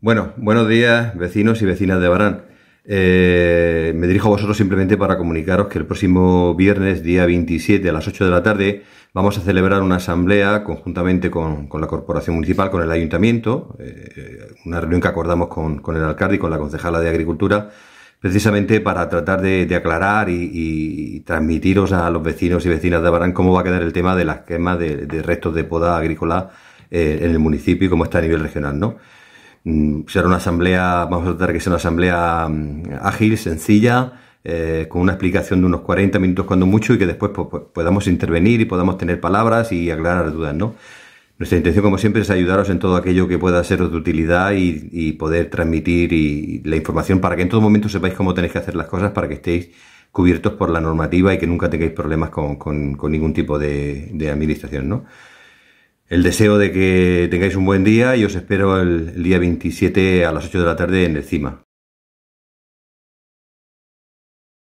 Bueno, buenos días, vecinos y vecinas de Barán. Eh, me dirijo a vosotros simplemente para comunicaros que el próximo viernes, día 27, a las 8 de la tarde, vamos a celebrar una asamblea conjuntamente con, la Corporación Municipal, con el Ayuntamiento, eh, una reunión que acordamos con, el alcalde y con la concejala de Agricultura, precisamente para tratar de, aclarar y, transmitiros a los vecinos y vecinas de Barán cómo va a quedar el tema de las quemas de, restos de poda agrícola eh, en el municipio y cómo está a nivel regional, ¿no? ser mm, una asamblea, vamos a tratar que sea una asamblea mm, ágil, sencilla, eh, con una explicación de unos 40 minutos cuando mucho y que después podamos intervenir y podamos tener palabras y aclarar dudas, ¿no? Nuestra intención, como siempre, es ayudaros en todo aquello que pueda ser de utilidad y, poder transmitir la información para que en todo momento sepáis cómo tenéis que hacer las cosas, para que estéis cubiertos por la normativa y que nunca tengáis problemas con, ningún tipo de, de administración, ¿no? el deseo de que tengáis un buen día y os espero el, día 27 a las 8 de la tarde en el CIMA.